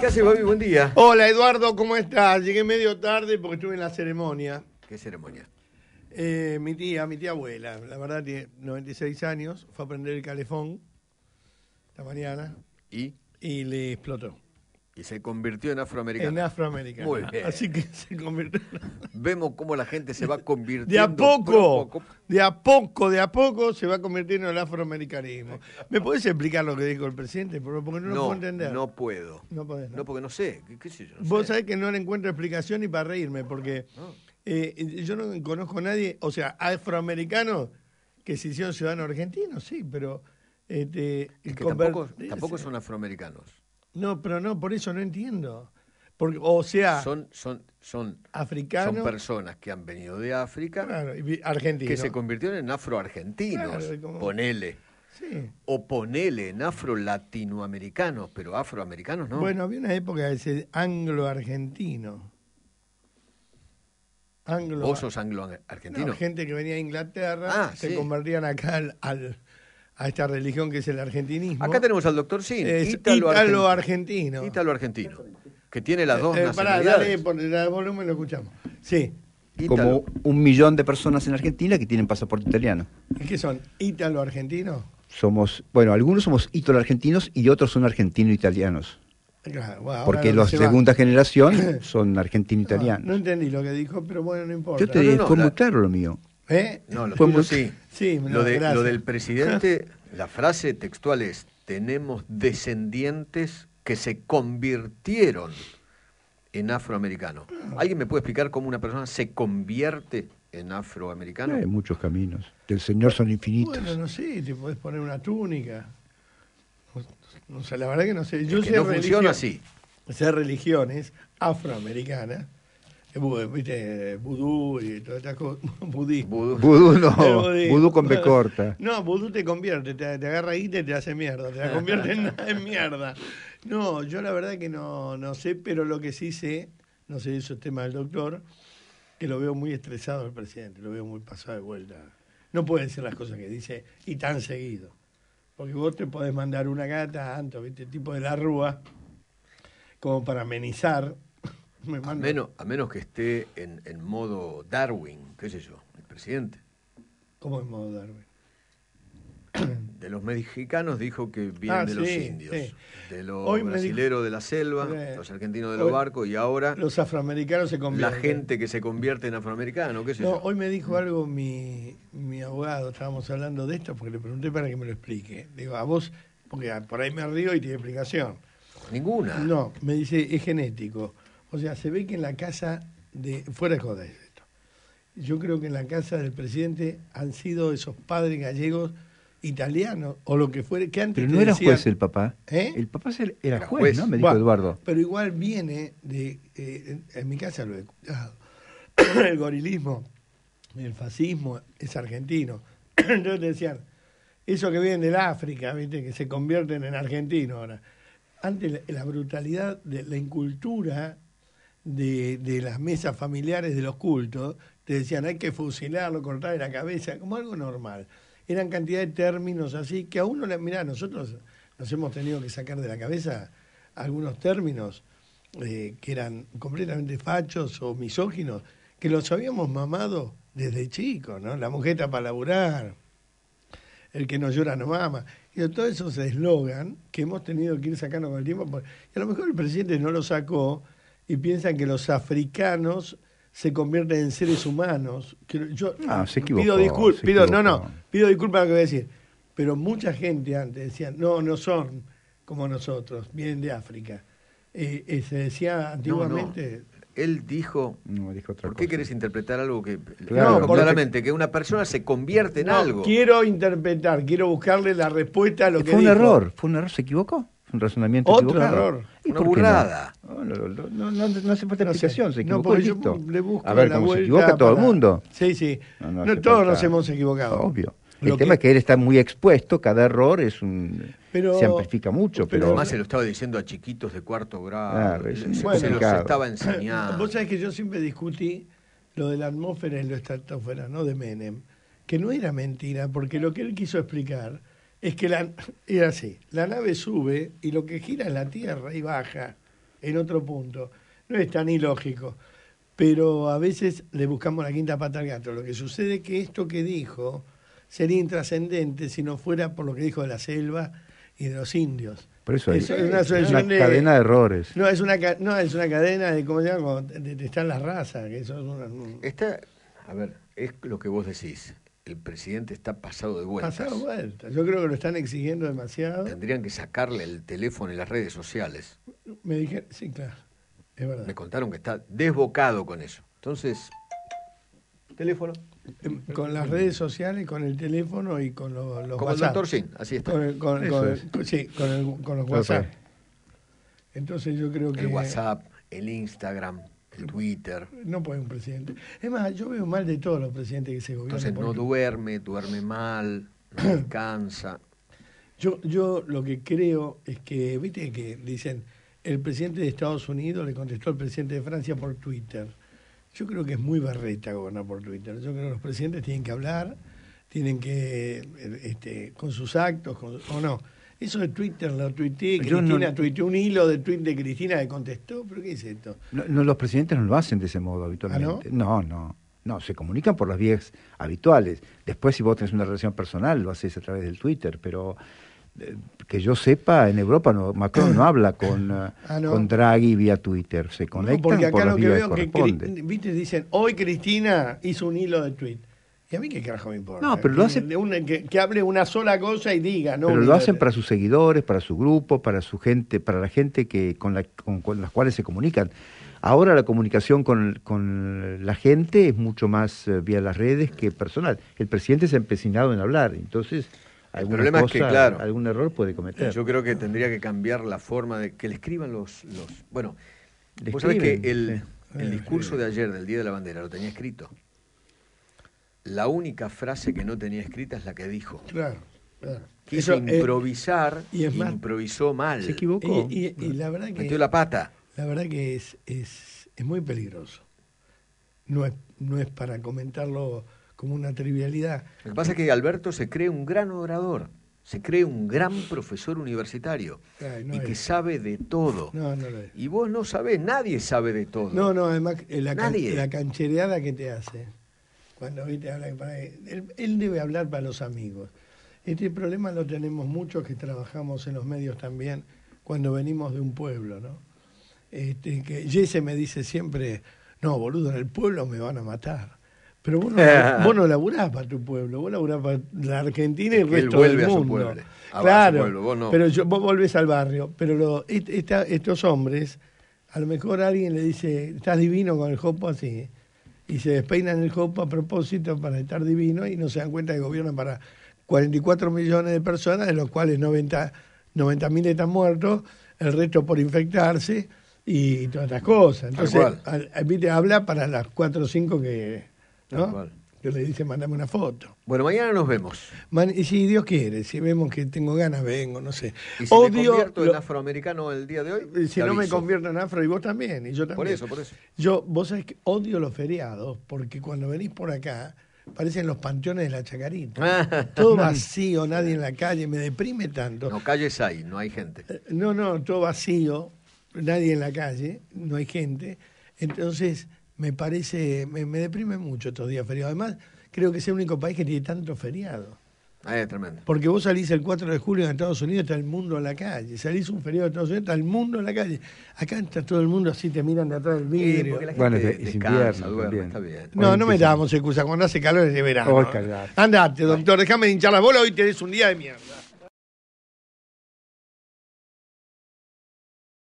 ¿Qué Buen día. Hola, Eduardo, ¿cómo estás? Llegué medio tarde porque estuve en la ceremonia. ¿Qué ceremonia? Eh, mi tía, mi tía abuela, la verdad tiene 96 años, fue a prender el calefón esta mañana. ¿Y? Y le explotó. Y se convirtió en afroamericano. En afroamericano. Muy bien. Así que se convirtió. Vemos cómo la gente se va convirtiendo. De a poco, de a poco, de a poco se va convirtiendo en el afroamericanismo. ¿Me puedes explicar lo que dijo el presidente? Porque no, lo puedo entender. No puedo. No podés, no. porque no sé. ¿Qué, sé yo? Vos sabés que no le encuentro explicación ni para reírme, porque ah. eh, yo no conozco a nadie, o sea, afroamericanos que se hicieron ciudadanos argentinos, sí, pero. Este, tampoco, tampoco son afroamericanos. No, pero no, por eso no entiendo. Porque, o sea, son, son, son, africanos, personas que han venido de África, claro, que se convirtieron en afroargentinos, argentinos ponele. Sí. O ponele en afro-latinoamericanos, pero afroamericanos no. Bueno, había una época de ese anglo-argentino. Anglo, ¿Vos sos anglo-argentino? gente que venía de Inglaterra ah, se convertían acá al a esta religión que es el argentinismo. Acá tenemos al doctor Sin, ítalo argentino. Ítalo argentino, que tiene las eh, dos nacionalidades. Eh, pará, dale, el volumen lo escuchamos. Sí. Como un millón de personas en Argentina que tienen pasaporte italiano. que son? ¿Ítalo argentino? Somos, bueno, algunos somos ítalo argentinos y otros son argentino italianos. porque la segunda generación son argentino italianos. No, entendí lo que dijo, pero bueno, no importa. Yo te no, muy claro lo mío. ¿Eh? No, lo sí. lo, del presidente, la frase textual es, tenemos descendientes que se convirtieron en afroamericano ¿Alguien me puede explicar cómo una persona se convierte en afroamericano? Hay muchos caminos. Del Señor son infinitos. Bueno, no sé, te podés poner una túnica. No, sé, la verdad que no sé. Yo que sé no funciona así. sea, religiones afroamericanas viste, vudú y todas estas cosas, Vudú, no, vudú con B corta. No, vudú te convierte, te, agarra y te hace mierda, te la convierte en, mierda. No, yo la verdad que no, no sé, pero lo que sí sé, no sé, eso es tema del doctor, que lo veo muy estresado el presidente, lo veo muy pasado de vuelta. No puede decir las cosas que dice y tan seguido. Porque vos te podés mandar una gata, Anto, ¿viste? tipo de la rúa, como para amenizar a, menos, que esté en, modo Darwin, qué sé yo, el presidente. ¿Cómo es modo Darwin? De los mexicanos dijo que vienen ah, de los indios, de los brasileros de la selva, los argentinos de los barcos y ahora... Los afroamericanos se convierten. La gente que se convierte en afroamericano, qué sé Hoy me dijo algo mi, mi abogado, estábamos hablando de esto porque le pregunté para que me lo explique. Digo, a vos, porque por ahí me río y tiene explicación. Ninguna. No, me dice, es genético. O sea, se ve que en la casa de. Fuera de joder esto. Yo creo que en la casa del presidente han sido esos padres gallegos italianos o lo que fuera... Que antes pero no era juez el papá. ¿Eh? El papá era, juez, ¿no? Me dijo Eduardo. Pero igual viene de. Eh, en mi casa lo he escuchado. el gorilismo, el fascismo es argentino. Entonces decían, eso que vienen del África, ¿viste? que se convierten en argentinos ahora. Antes la brutalidad de la incultura de, de las mesas familiares de los cultos, te decían hay que fusilarlo, cortarle la cabeza, como algo normal. Eran cantidad de términos así que a uno, mirá, nosotros nos hemos tenido que sacar de la cabeza algunos términos eh, que eran completamente fachos o misóginos, que los habíamos mamado desde chicos, ¿no? La mujer está para laburar, el que no llora no mama. Y todo eso eslogan que hemos tenido que ir sacando con el tiempo. Y a lo mejor el presidente no lo sacó, y piensan que los africanos se convierten en seres humanos. yo ah, se equivocó, pido disculpas, no, no, pido disculpas lo que voy a decir. Pero mucha gente antes decía, no, no son como nosotros, vienen de África. Eh, eh, se decía antiguamente. Él dijo, no, dijo otra ¿por qué quieres querés interpretar algo que claro, claramente que una persona se convierte en algo? Quiero interpretar, quiero buscarle la respuesta a lo eh, que fue un error, fue un error, se equivocó un razonamiento Otro error, ¿Y una burrada. No? no, no? hace falta explicación, se equivocó a ver, cómo se equivoca todo el mundo. Sí, sí. todos nos hemos equivocado. Obvio. el tema es que él está muy expuesto, cada error es un se amplifica mucho. Pero, además se lo estaba diciendo a chiquitos de cuarto grado, se, los estaba enseñando. Vos sabés que yo siempre discutí lo de la atmósfera y lo estratosfera, ¿no? De Menem, que no era mentira, porque lo que él quiso explicar es que la, era así, la nave sube y lo que gira es la Tierra y baja en otro punto. No es tan ilógico, pero a veces le buscamos la quinta pata al gato. Lo que sucede es que esto que dijo sería intrascendente si no fuera por lo que dijo de la selva y de los indios. Por eso es, una, cadena de errores. No, es una, no, es una cadena de, ¿cómo se llama? De, están las razas. Que eso es una, a ver, es lo que vos decís el presidente está pasado de vueltas. Pasado de vueltas. Yo creo que lo están exigiendo demasiado. Tendrían que sacarle el teléfono y las redes sociales. Me dijeron, sí, claro. Es verdad. Me contaron que está desbocado con eso. Entonces, teléfono. Em, con las redes sociales, con el teléfono y con los, los WhatsApp. el doctor así está. Con, con, los WhatsApp. Entonces yo creo que... El WhatsApp, el Instagram. Twitter. No puede un presidente. Es más, yo veo mal de todos los presidentes que se gobiernan. Entonces no duerme, duerme mal, no descansa. Yo, yo lo que creo es que, viste que dicen, el presidente de Estados Unidos le contestó al presidente de Francia por Twitter. Yo creo que es muy barreta gobernar por Twitter. Yo creo que los presidentes tienen que hablar, tienen que, eh, este, con sus actos, con, o no eso de Twitter lo tuiteé, Cristina un hilo de tweet de Cristina que contestó, pero ¿qué es esto? No, los presidentes no lo hacen de ese modo habitualmente. ¿Ah, no? no, no, se comunican por las vías habituales. Después si vos tenés una relación personal lo haces a través del Twitter, pero eh, que yo sepa, en Europa no, Macron no habla con, ah, eh, con Draghi vía Twitter, se conectan por las lo veo dicen, hoy Cristina hizo un hilo de Twitter. ¿Y a mí carajo me importa? No, pero lo que, hable una sola cosa y diga, ¿no? Pero lo hacen para sus seguidores, para su grupo, para su gente, para la gente que con, la, con, las cuales se comunican. Ahora la comunicación con, la gente es mucho más eh, vía las redes que personal. El presidente se ha empecinado en hablar, entonces. algún error puede cometer. Yo creo que tendría que cambiar la forma de que le escriban los. los bueno, le que el eh, discurso de ayer, del Día de la Bandera, lo tenía escrito la única frase que no tenía escrita es la que dijo. Claro, claro. Quiso eh, improvisar y improvisó mal. Se equivocó. Y, la verdad que, Metió la pata. La verdad que es, es, muy peligroso. No es, no es para comentarlo como una trivialidad. Lo que pasa es que Alberto se cree un gran orador, se cree un gran profesor universitario y que sabe de todo. No, no lo Y vos no sabés, nadie sabe de todo. No, no, además eh, la, la canchereada que te hace. Cuando viste para él. él, debe hablar para los amigos. Este problema lo tenemos muchos que trabajamos en los medios también cuando venimos de un pueblo, ¿no? Este, que Jesse me dice siempre, no, boludo, en el pueblo me van a matar. Pero vos no, vos laburás para tu pueblo, vos laburás para la Argentina y el resto del mundo. A su claro, su pueblo, vos no. pero yo, vos volvés al barrio. Pero lo, estos hombres, a lo mejor alguien le dice, estás divino con el jopo así y se despeinan el jopo a propósito para estar divino y no se dan cuenta que gobiernan para 44 millones de personas, de los cuales 90 mil están muertos, el resto por infectarse y, todas estas cosas. Entonces, habla para las 4 o 5 que... ¿no? Yo le dije, mandame una foto. Bueno, mañana nos vemos. y si Dios quiere, si vemos que tengo ganas, vengo, no sé. ¿Y si Odio, me convierto en afroamericano el día de hoy? Si no me convierto en afro, y vos también, y yo también. Por eso, por eso. Yo, vos sabés que odio los feriados, porque cuando venís por acá, parecen los panteones de la Chacarita. todo vacío, nadie en la calle, me deprime tanto. No, calles ahí, no hay gente. Eh, no, no, todo vacío, nadie en la calle, no hay gente. Entonces me parece, me, deprime mucho estos días feriados. Además, creo que es el único país que tiene tanto feriado. Ah, es tremendo. Porque vos salís el 4 de julio en Estados Unidos, está el mundo en la calle. Salís un feriado en Estados Unidos, está el mundo en la calle. Acá está todo el mundo así, te miran de atrás del vidrio. bueno, es invierno está bien. No, no me damos excusa. Cuando hace calor es de verano. Andate, doctor, déjame hinchar la bola, hoy tenés un día de mierda.